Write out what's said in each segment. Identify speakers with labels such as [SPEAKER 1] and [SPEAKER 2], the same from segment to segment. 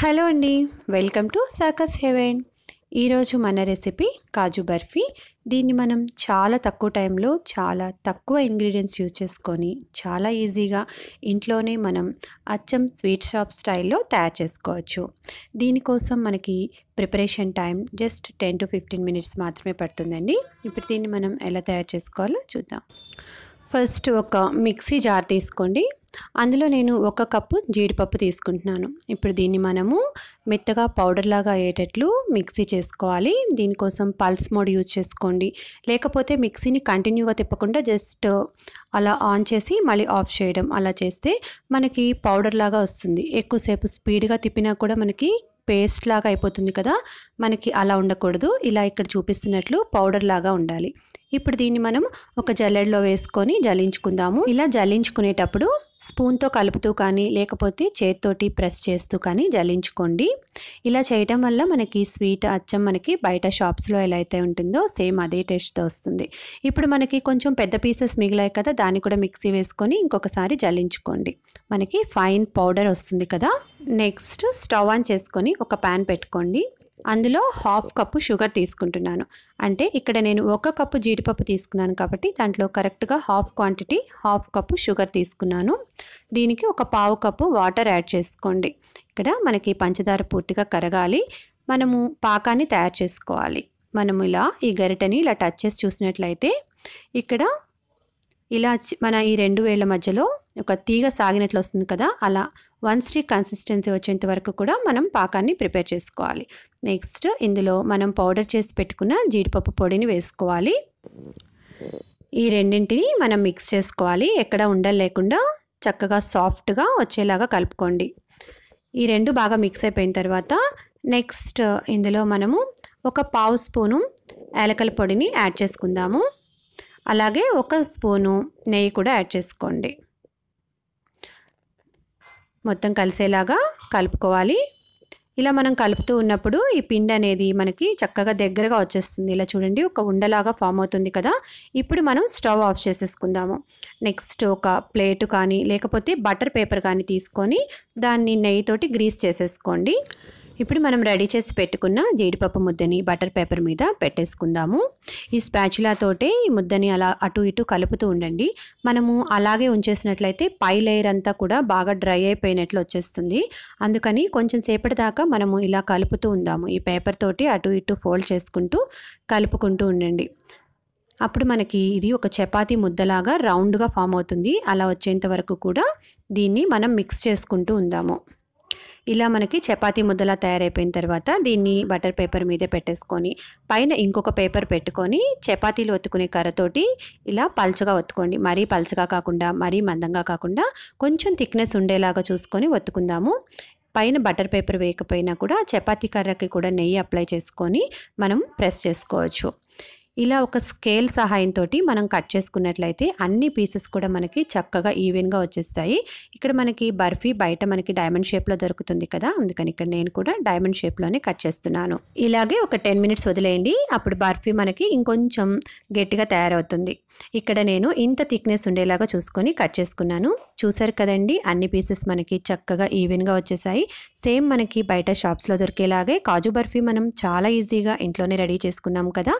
[SPEAKER 1] hello అండి welcome to సాకస్ haven ఈరోజు మన రెసిపీ కాజు బర్ఫీ దీన్ని మనం చాలా తక్కువ టైంలో చాలా తక్కువ ఇంగ్రీడియంట్స్ యూజ్ చేసుకొని చాలా ఈజీగా ఇంట్లోనే మనం అచ్చం స్వీట్ షాప్ స్టైల్లో తయారు చేసుకోవచ్చు దీనికోసం మనకి preparation time just ten to fifteen minutes మాత్రమే పడుతుందండి ఇప్పుడు దీన్ని మనం ఎలా తయారు చేసుకోవాలో చూద్దాం ఫస్ట్ ఒక మిక్సీ జార్ తీసుకోండి అందులో నేను ఒక కప్పు జీడిపప్పు తీసుకుంటున్నాను ఇప్పుడు దీన్ని మనము మెత్తగా పౌడర్ లాగా అయ్యేటట్లు మిక్సీ చేసుకోవాలి దీనికోసం పల్స్ మోడ్ యూజ్ చేసుకోండి లేకపోతే మిక్సీని కంటిన్యూగా తిప్పకుండా జస్ట్ అలా ఆన్ చేసి మళ్ళీ ఆఫ్ చేయడం అలా చేస్తే మనకి పౌడర్ లాగా వస్తుంది ఎక్కువసేపు స్పీడ్గా తిప్పినా కూడా మనకి పేస్ట్ లాగా అయిపోతుంది కదా మనకి అలా ఉండకూడదు ఇలా ఇక్కడ చూపిస్తున్నట్లు పౌడర్ లాగా ఉండాలి ఇప్పుడు దీన్ని మనం ఒక జల్లెడలో వేసుకొని జల్లించుకుందాము ఇలా జల్లించుకునేటప్పుడు స్పూన్తో కలుపుతూ కానీ లేకపోతే చేతితోటి ప్రెస్ చేస్తూ కానీ జల్లించుకోండి ఇలా చేయటం వల్ల మనకి స్వీట్ అచ్చం మనకి బయట షాప్స్లో ఎలా అయితే ఉంటుందో సేమ్ అదే టేస్ట్తో వస్తుంది ఇప్పుడు మనకి కొంచెం పెద్ద పీసెస్ మిగిలాయి కదా దాన్ని కూడా మిక్సీ వేసుకొని ఇంకొకసారి జల్లించుకోండి మనకి ఫైన్ పౌడర్ వస్తుంది కదా నెక్స్ట్ స్టవ్ ఆన్ చేసుకొని ఒక ప్యాన్ పెట్టుకోండి అందులో హాఫ్ కప్పు షుగర్ తీసుకుంటున్నాను అంటే ఇక్కడ నేను ఒక కప్పు జీడిపప్పు తీసుకున్నాను కాబట్టి దాంట్లో కరెక్ట్గా half quantity half cup sugar తీసుకున్నాను దీనికి ఒక పావు కప్పు వాటర్ యాడ్ చేసుకోండి ఇక్కడ మనకి పంచదార పూర్తిగా కరగాలి మనము పాకాన్ని తయారు చేసుకోవాలి మనము ఇలా ఈ గరిటని ఇలా టచ్ చేసి చూసినట్లయితే ఇక్కడ ఇలా మన ఈ రెండు వేళ్ల మధ్యలో ఒక తీగ సాగినట్లు వస్తుంది కదా అలా వన్ స్టీక్ కన్సిస్టెన్సీ వచ్చేంత వరకు కూడా మనం పాకాన్ని ప్రిపేర్ చేసుకోవాలి నెక్స్ట్ ఇందులో మనం పౌడర్ చేసి పెట్టుకున్న జీడిపప్పు పొడిని వేసుకోవాలి ఈ రెండింటిని మనం మిక్స్ చేసుకోవాలి ఎక్కడ ఉండలు లేకుండా చక్కగా సాఫ్ట్గా వచ్చేలాగా కలుపుకోండి ఈ రెండు బాగా మిక్స్ అయిపోయిన తర్వాత నెక్స్ట్ ఇందులో మనము ఒక పావు స్పూను ఏలకల పొడిని యాడ్ చేసుకుందాము అలాగే ఒక స్పూను నెయ్యి కూడా యాడ్ చేసుకోండి మొత్తం కలిసేలాగా కలుపుకోవాలి ఇలా మనం కలుపుతూ ఉన్నప్పుడు ఈ పిండి అనేది మనకి చక్కగా దగ్గరగా వచ్చేస్తుంది ఇలా చూడండి ఒక ఉండలాగా ఫామ్ అవుతుంది కదా ఇప్పుడు మనం స్టవ్ ఆఫ్ చేసేసుకుందాము నెక్స్ట్ ఒక ప్లేటు కానీ లేకపోతే బటర్ పేపర్ కానీ తీసుకొని దాన్ని నెయ్యితోటి గ్రీస్ చేసేసుకోండి ఇప్పుడు మనం రెడీ చేసి పెట్టుకున్న జీడిపప్పు ముద్దని బటర్ పేపర్ మీద పెట్టేసుకుందాము ఈ స్పాచులాతోటే ఈ ముద్దని అలా అటు ఇటు కలుపుతూ ఉండండి మనము అలాగే ఉంచేసినట్లయితే పై లేయర్ అంతా కూడా బాగా డ్రై అయిపోయినట్లు వచ్చేస్తుంది అందుకని కొంచెం సేపటి దాకా మనము ఇలా కలుపుతూ ఉందాము ఈ పేపర్ తోటి అటు ఇటు ఫోల్డ్ చేసుకుంటూ కలుపుకుంటూ ఉండండి అప్పుడు మనకి ఇది ఒక చపాతి ముద్దలాగా రౌండ్గా ఫామ్ అవుతుంది అలా వచ్చేంత వరకు కూడా దీన్ని మనం మిక్స్ చేసుకుంటూ ఉందాము ఇలా మనకి చపాతీ ముద్దలా తయారైపోయిన తర్వాత దీన్ని బటర్ పేపర్ మీద పెట్టేసుకొని పైన ఇంకొక పేపర్ పెట్టుకొని చపాతీలు ఒత్తుకునే కర్రతోటి ఇలా పల్చగా ఒత్తుకోండి మరీ పల్చగా కాకుండా మరీ మందంగా కాకుండా కొంచెం థిక్నెస్ ఉండేలాగా చూసుకొని ఒత్తుకుందాము పైన బటర్ పేపర్ వేయకపోయినా కూడా చపాతీ కర్రకి కూడా నెయ్యి అప్లై చేసుకొని మనం ప్రెస్ చేసుకోవచ్చు ఇలా ఒక స్కేల్ సహాయంతో మనం కట్ చేసుకున్నట్లయితే అన్ని పీసెస్ కూడా మనకి చక్కగా ఈవెన్గా వచ్చేస్తాయి ఇక్కడ మనకి బర్ఫీ బయట మనకి డైమండ్ షేప్లో దొరుకుతుంది కదా అందుకని ఇక్కడ నేను కూడా డైమండ్ షేప్లోనే కట్ చేస్తున్నాను ఇలాగే ఒక టెన్ మినిట్స్ వదిలేయండి అప్పుడు బర్ఫీ మనకి ఇంకొంచెం గట్టిగా తయారవుతుంది ఇక్కడ నేను ఇంత థిక్నెస్ ఉండేలాగా చూసుకొని కట్ చేసుకున్నాను చూసారు కదండి అన్ని పీసెస్ మనకి చక్కగా ఈవెన్గా వచ్చేసాయి సేమ్ మనకి బయట షాప్స్లో దొరికేలాగే కాజు బర్ఫీ మనం చాలా ఈజీగా ఇంట్లోనే రెడీ చేసుకున్నాం కదా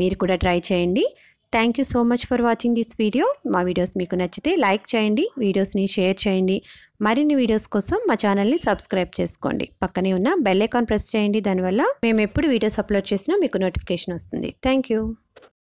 [SPEAKER 1] మీరు కూడా ట్రై చేయండి thank you so much for watching this video మా వీడియోస్ మీకు నచ్చితే లైక్ చేయండి వీడియోస్ని షేర్ చేయండి మరిన్ని వీడియోస్ కోసం మా ఛానల్ని సబ్స్క్రైబ్ చేసుకోండి పక్కనే ఉన్న బెల్ ఐకాన్ ప్రెస్ చేయండి దానివల్ల మేము ఎప్పుడు వీడియోస్ అప్లోడ్ చేసినా మీకు నోటిఫికేషన్ వస్తుంది థ్యాంక్